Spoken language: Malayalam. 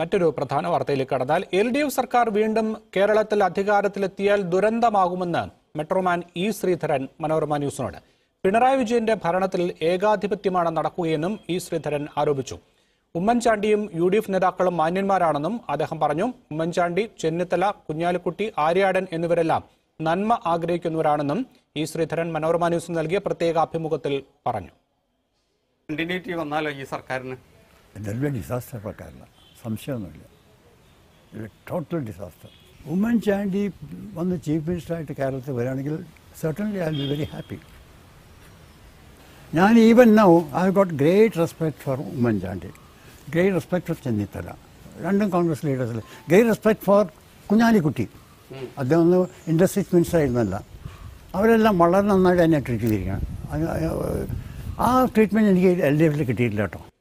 മറ്റൊരു പ്രധാന വാർത്തയിലേക്ക് കടന്നാൽ എൽ ഡി എഫ് സർക്കാർ വീണ്ടും കേരളത്തിൽ അധികാരത്തിലെത്തിയാൽ ദുരന്തമാകുമെന്ന് മെട്രോമാൻ ഇ ശ്രീധരൻ മനോരമ ന്യൂസിനോട് പിണറായി വിജയന്റെ ഭരണത്തിൽ ഏകാധിപത്യമാണ് നടക്കുകയെന്നും ഇ ശ്രീധരൻ ആരോപിച്ചു ഉമ്മൻചാണ്ടിയും യു ഡി എഫ് നേതാക്കളും മാന്യന്മാരാണെന്നും അദ്ദേഹം പറഞ്ഞു ഉമ്മൻചാണ്ടി ചെന്നിത്തല കുഞ്ഞാലിക്കുട്ടി ആര്യാടൻ എന്നിവരെല്ലാം നന്മ ആഗ്രഹിക്കുന്നവരാണെന്നും ഇ ശ്രീധരൻ മനോരമ ന്യൂസ് നൽകിയ പ്രത്യേക അഭിമുഖത്തിൽ പറഞ്ഞു കണ്ടിന്യൂറ്റി വന്നാലോ ഈ സർക്കാരിന് ഡിസാസ്റ്റർ സർക്കാരിന് സംശയമൊന്നുമില്ല ടോട്ടൽ ഡിസാസ്റ്റർ ഉമ്മൻ ചാണ്ടി വന്ന് ചീഫ് മിനിസ്റ്ററായിട്ട് കേരളത്തിൽ വരികയാണെങ്കിൽ certainly I be very happy ഞാൻ even now I got great respect for Oommen Chandy great respect for Chennithala രണ്ടും കോൺഗ്രസ് ലീഡേഴ്സിൽ ഗ്രേറ്റ് റെസ്പെക്ട് ഫോർ കുഞ്ഞാലിക്കുട്ടി അദ്ദേഹം ഒന്ന് ഇൻഡസ്ട്രീസ് മിനിസ്റ്റർ ആയിരുന്നല്ല അവരെല്ലാം വളരെ നന്നായിട്ട് എന്നെ ട്രീറ്റ് ചെയ്തിരിക്കുകയാണ് ആ ട്രീറ്റ്മെൻറ്റ് എനിക്ക് എൽ ഡി എഫിൽ കിട്ടിയിട്ടില്ല കേട്ടോ